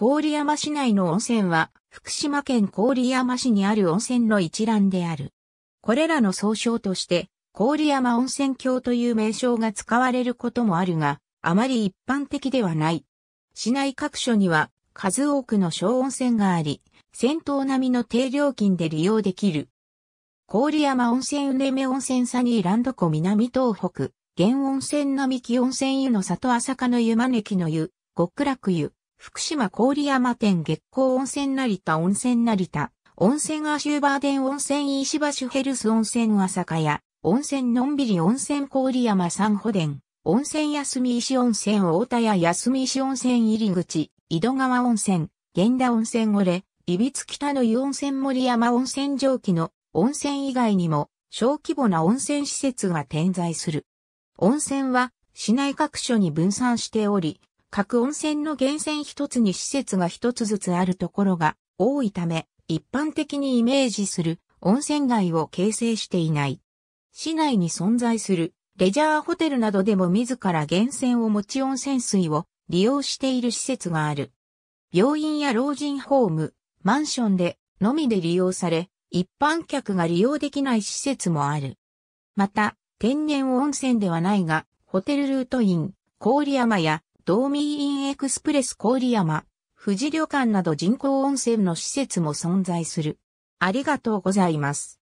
郡山市内の温泉は、福島県郡山市にある温泉の一覧である。これらの総称として、郡山温泉郷という名称が使われることもあるが、あまり一般的ではない。市内各所には、数多くの小温泉があり、先頭並みの低料金で利用できる。郡山温泉うねめ温泉サニーランド湖南東北、玄温泉並木温泉湯の里浅香の湯招きの湯、極楽湯、福島郡山店月光温泉成田温泉成田、温泉アシューバーデン温泉石橋ヘルス温泉朝霞屋、温泉のんびり温泉郡山三保殿、温泉休み石温泉大田屋休み石温泉入口、井戸川温泉、源田温泉折れ、いびつ北の湯温泉森山温泉上記の温泉以外にも小規模な温泉施設が点在する。温泉は市内各所に分散しており、各温泉の源泉一つに施設が一つずつあるところが多いため、一般的にイメージする温泉街を形成していない。市内に存在するレジャーホテルなどでも自ら源泉を持ち温泉水を利用している施設がある。病院や老人ホーム、マンションでのみで利用され、一般客が利用できない施設もある。また、天然温泉ではないが、ホテルルートイン、郡山や道民ンエクスプレス郡山、富士旅館など人工温泉の施設も存在する。ありがとうございます。